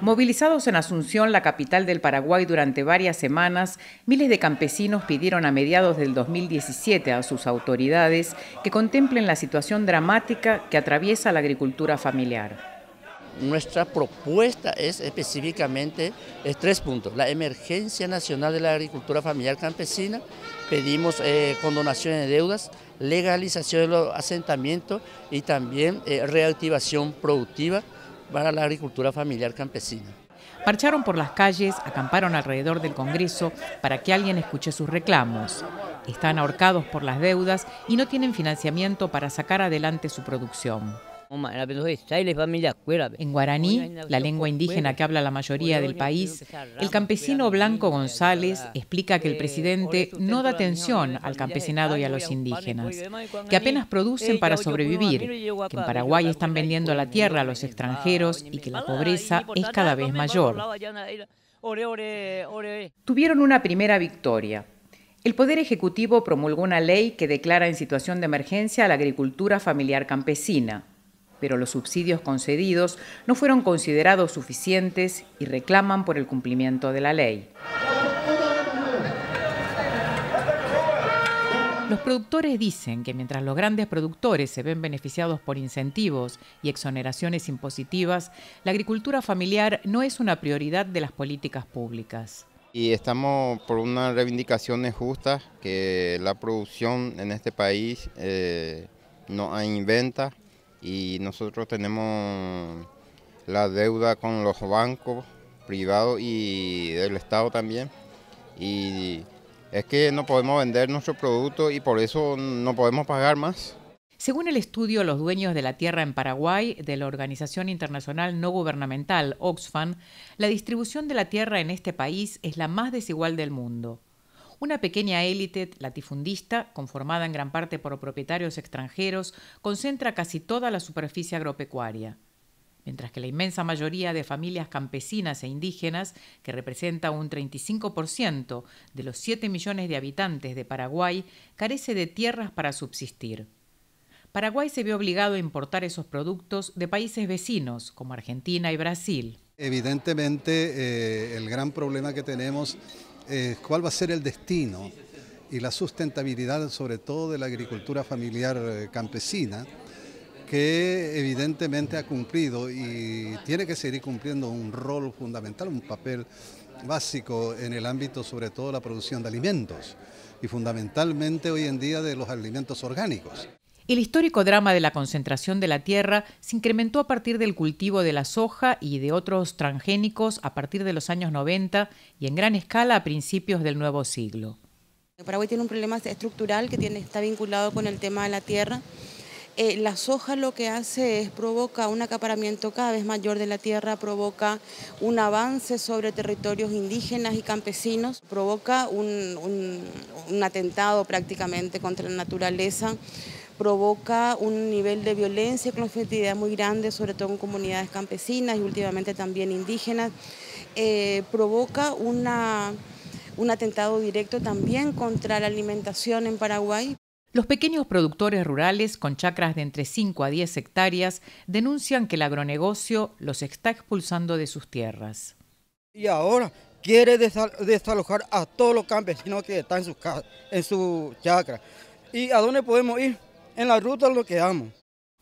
Movilizados en Asunción, la capital del Paraguay, durante varias semanas, miles de campesinos pidieron a mediados del 2017 a sus autoridades que contemplen la situación dramática que atraviesa la agricultura familiar. Nuestra propuesta es específicamente tres puntos. La emergencia nacional de la agricultura familiar campesina, pedimos eh, condonación de deudas, legalización de los asentamientos y también eh, reactivación productiva para la agricultura familiar campesina. Marcharon por las calles, acamparon alrededor del Congreso para que alguien escuche sus reclamos. Están ahorcados por las deudas y no tienen financiamiento para sacar adelante su producción. En guaraní, la lengua indígena que habla la mayoría del país, el campesino Blanco González explica que el presidente no da atención al campesinado y a los indígenas, que apenas producen para sobrevivir, que en Paraguay están vendiendo la tierra a los extranjeros y que la pobreza es cada vez mayor. Tuvieron una primera victoria. El Poder Ejecutivo promulgó una ley que declara en situación de emergencia la agricultura familiar campesina pero los subsidios concedidos no fueron considerados suficientes y reclaman por el cumplimiento de la ley. Los productores dicen que mientras los grandes productores se ven beneficiados por incentivos y exoneraciones impositivas, la agricultura familiar no es una prioridad de las políticas públicas. Y estamos por unas reivindicaciones justas, que la producción en este país eh, no no inventa, y nosotros tenemos la deuda con los bancos privados y del Estado también. Y es que no podemos vender nuestro producto y por eso no podemos pagar más. Según el estudio Los dueños de la tierra en Paraguay de la organización internacional no gubernamental Oxfam, la distribución de la tierra en este país es la más desigual del mundo una pequeña élite latifundista, conformada en gran parte por propietarios extranjeros, concentra casi toda la superficie agropecuaria mientras que la inmensa mayoría de familias campesinas e indígenas, que representa un 35% de los 7 millones de habitantes de Paraguay, carece de tierras para subsistir. Paraguay se ve obligado a importar esos productos de países vecinos, como Argentina y Brasil. Evidentemente, eh, el gran problema que tenemos eh, cuál va a ser el destino y la sustentabilidad sobre todo de la agricultura familiar eh, campesina, que evidentemente ha cumplido y tiene que seguir cumpliendo un rol fundamental, un papel básico en el ámbito sobre todo de la producción de alimentos y fundamentalmente hoy en día de los alimentos orgánicos. El histórico drama de la concentración de la tierra se incrementó a partir del cultivo de la soja y de otros transgénicos a partir de los años 90 y en gran escala a principios del nuevo siglo. Paraguay tiene un problema estructural que está vinculado con el tema de la tierra. Eh, la soja lo que hace es provoca un acaparamiento cada vez mayor de la tierra, provoca un avance sobre territorios indígenas y campesinos, provoca un atentado prácticamente contra la naturaleza provoca un nivel de violencia y conflictividad muy grande, sobre todo en comunidades campesinas y últimamente también indígenas. Eh, provoca una, un atentado directo también contra la alimentación en Paraguay. Los pequeños productores rurales con chacras de entre 5 a 10 hectáreas denuncian que el agronegocio los está expulsando de sus tierras. Y ahora quiere desalojar a todos los campesinos que están en sus en chacra. ¿Y a dónde podemos ir? en la ruta lo que amo.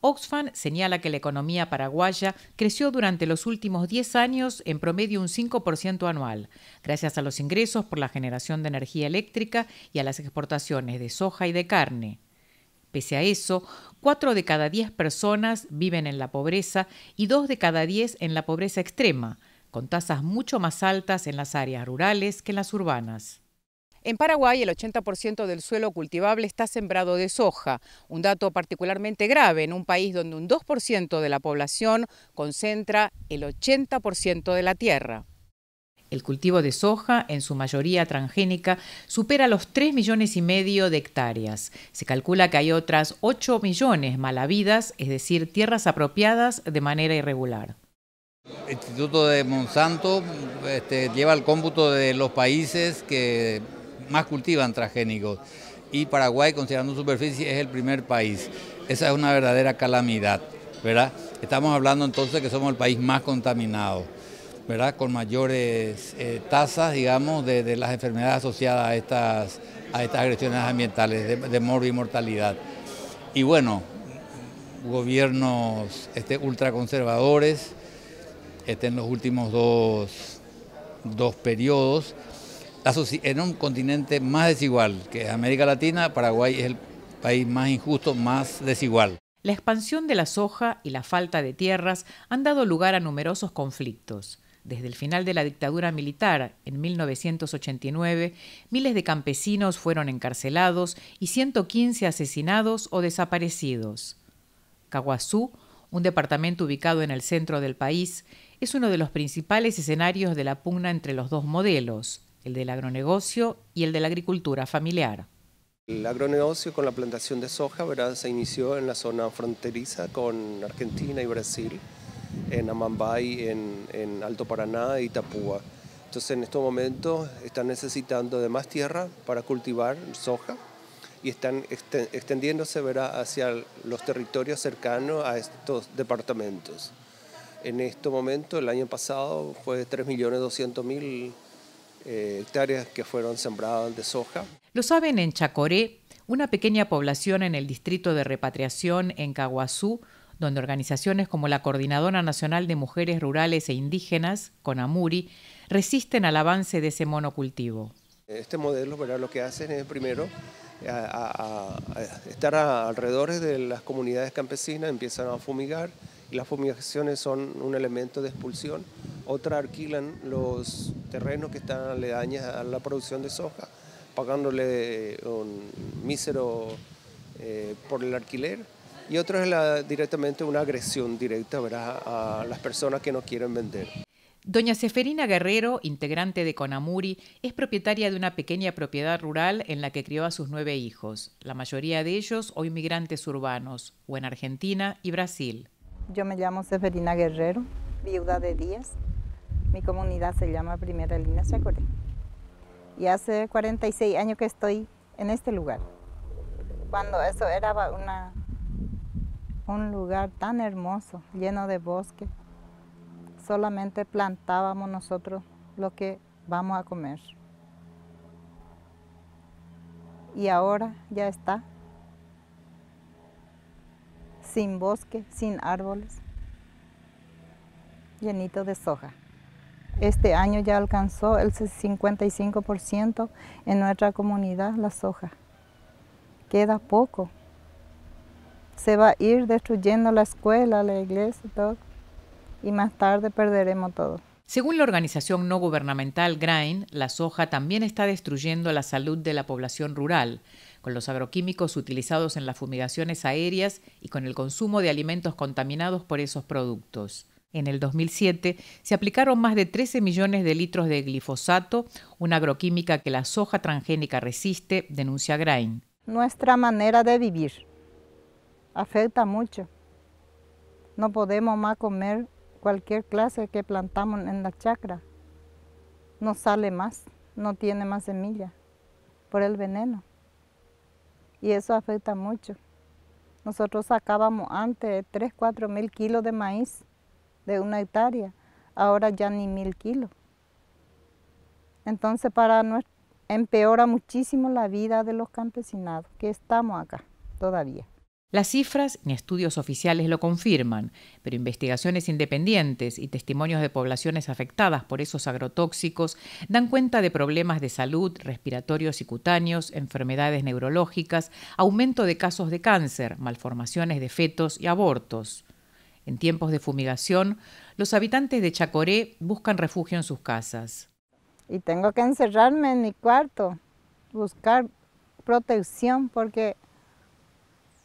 Oxfam señala que la economía paraguaya creció durante los últimos 10 años en promedio un 5% anual, gracias a los ingresos por la generación de energía eléctrica y a las exportaciones de soja y de carne. Pese a eso, 4 de cada 10 personas viven en la pobreza y 2 de cada 10 en la pobreza extrema, con tasas mucho más altas en las áreas rurales que en las urbanas. En Paraguay el 80% del suelo cultivable está sembrado de soja, un dato particularmente grave en un país donde un 2% de la población concentra el 80% de la tierra. El cultivo de soja, en su mayoría transgénica, supera los 3 millones y medio de hectáreas. Se calcula que hay otras 8 millones malavidas, es decir, tierras apropiadas de manera irregular. El Instituto de Monsanto este, lleva el cómputo de los países que más cultivan transgénicos. Y Paraguay, considerando superficie, es el primer país. Esa es una verdadera calamidad, ¿verdad? Estamos hablando entonces que somos el país más contaminado, ¿verdad? Con mayores eh, tasas, digamos, de, las enfermedades asociadas a estas, a estas agresiones ambientales, de, y mortalidad Y bueno, gobiernos este, ultraconservadores este, en los últimos dos, dos periodos en un continente más desigual que América Latina, Paraguay es el país más injusto, más desigual. La expansión de la soja y la falta de tierras han dado lugar a numerosos conflictos. Desde el final de la dictadura militar, en 1989, miles de campesinos fueron encarcelados y 115 asesinados o desaparecidos. Caguazú, un departamento ubicado en el centro del país, es uno de los principales escenarios de la pugna entre los dos modelos, el del agronegocio y el de la agricultura familiar. El agronegocio con la plantación de soja ¿verdad? se inició en la zona fronteriza con Argentina y Brasil, en Amambay, en, Alto Paraná y Tapúa. Entonces en estos momentos están necesitando de más tierra para cultivar soja y están extendiéndose hacia los territorios cercanos a estos departamentos. En estos momentos, el año pasado, fue 3.200.000 eh, hectáreas que fueron sembradas de soja. Lo saben en Chacoré, una pequeña población en el distrito de repatriación en Caguazú, donde organizaciones como la Coordinadora Nacional de Mujeres Rurales e Indígenas, CONAMURI, resisten al avance de ese monocultivo. Este modelo lo que hacen es primero a, estar alrededor de las comunidades campesinas, empiezan a fumigar, las fumigaciones son un elemento de expulsión. Otras alquilan los terrenos que están aledaños a la producción de soja, pagándole un mísero eh, por el alquiler. Y otra es directamente una agresión directa a las personas que no quieren vender. Doña Seferina Guerrero, integrante de Conamuri, es propietaria de una pequeña propiedad rural en la que crió a sus nueve hijos, la mayoría de ellos o inmigrantes urbanos, o en Argentina y Brasil. Yo me llamo Seferina Guerrero, viuda de Díaz. Mi comunidad se llama Primera Línea Chacoré. Y hace 46 años que estoy en este lugar. Cuando eso era una, un lugar tan hermoso, lleno de bosque, solamente plantábamos nosotros lo que vamos a comer. Y ahora ya está sin bosque, sin árboles, llenito de soja. Este año ya alcanzó el 55% en nuestra comunidad la soja. Queda poco. Se va a ir destruyendo la escuela, la iglesia, todo. Y más tarde perderemos todo. Según la organización no gubernamental GRAIN, la soja también está destruyendo la salud de la población rural, con los agroquímicos utilizados en las fumigaciones aéreas y con el consumo de alimentos contaminados por esos productos. En el 2007 se aplicaron más de 13 millones de litros de glifosato, una agroquímica que la soja transgénica resiste, denuncia Grain. Nuestra manera de vivir afecta mucho. No podemos más comer cualquier clase que plantamos en la chacra. No sale más, no tiene más semilla por el veneno y eso afecta mucho. Nosotros sacábamos antes 3, 4 mil kilos de maíz de una hectárea, ahora ya ni mil kilos. Entonces para nos empeora muchísimo la vida de los campesinados que estamos acá todavía. Las cifras ni estudios oficiales lo confirman, pero investigaciones independientes y testimonios de poblaciones afectadas por esos agrotóxicos dan cuenta de problemas de salud, respiratorios y cutáneos, enfermedades neurológicas, aumento de casos de cáncer, malformaciones de fetos y abortos. En tiempos de fumigación, los habitantes de Chacoré buscan refugio en sus casas. Y tengo que encerrarme en mi cuarto, buscar protección porque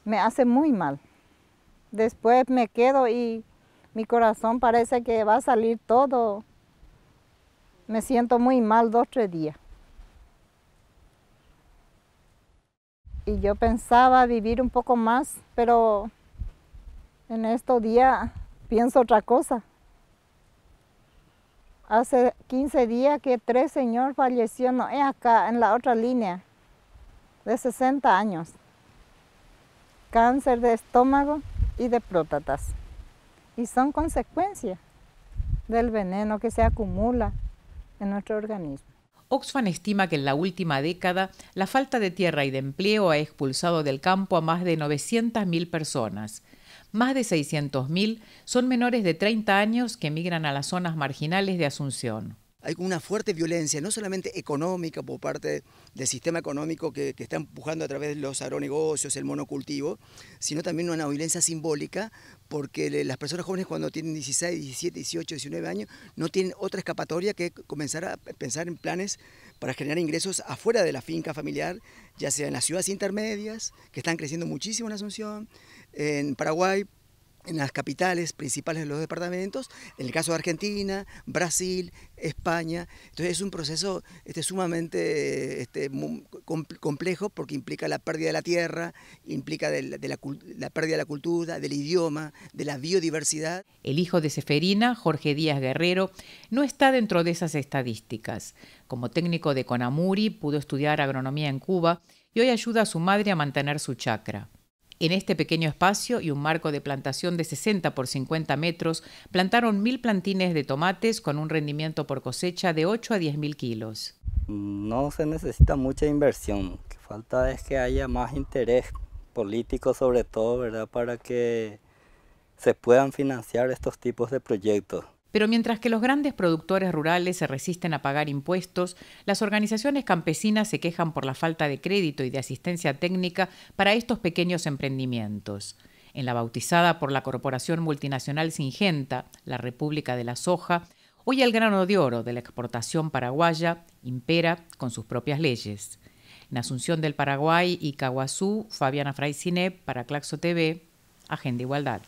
me hace muy mal. Después me quedo y mi corazón parece que va a salir todo. Me siento muy mal dos, tres días. Y yo pensaba vivir un poco más, pero en estos días pienso otra cosa. Hace 15 días que tres señores fallecieron no, acá, en la otra línea, de 60 años cáncer de estómago y de prótatas. Y son consecuencia del veneno que se acumula en nuestro organismo. Oxfam estima que en la última década la falta de tierra y de empleo ha expulsado del campo a más de 900.000 personas. Más de 600.000 son menores de 30 años que emigran a las zonas marginales de Asunción hay una fuerte violencia, no solamente económica por parte del sistema económico que, está empujando a través de los agronegocios, el monocultivo, sino también una violencia simbólica porque las personas jóvenes cuando tienen 16, 17, 18, 19 años no tienen otra escapatoria que comenzar a pensar en planes para generar ingresos afuera de la finca familiar, ya sea en las ciudades intermedias, que están creciendo muchísimo en Asunción, en Paraguay, en las capitales principales de los departamentos, en el caso de Argentina, Brasil, España. Entonces es un proceso este, sumamente este, complejo porque implica la pérdida de la tierra, implica la, la, pérdida de la cultura, del idioma, de la biodiversidad. El hijo de Seferina, Jorge Díaz Guerrero, no está dentro de esas estadísticas. Como técnico de Conamuri pudo estudiar agronomía en Cuba y hoy ayuda a su madre a mantener su chacra. En este pequeño espacio y un marco de plantación de 60 por 50 metros, plantaron mil plantines de tomates con un rendimiento por cosecha de 8 a 10 mil kilos. No se necesita mucha inversión, lo que falta es que haya más interés político sobre todo, ¿verdad? Para que se puedan financiar estos tipos de proyectos. Pero mientras que los grandes productores rurales se resisten a pagar impuestos, las organizaciones campesinas se quejan por la falta de crédito y de asistencia técnica para estos pequeños emprendimientos. En la bautizada por la corporación multinacional Singenta, la República de la Soja, hoy el grano de oro de la exportación paraguaya impera con sus propias leyes. En Asunción del Paraguay y Caguazú, Fabiana cine para Claxo TV, Agenda Igualdad.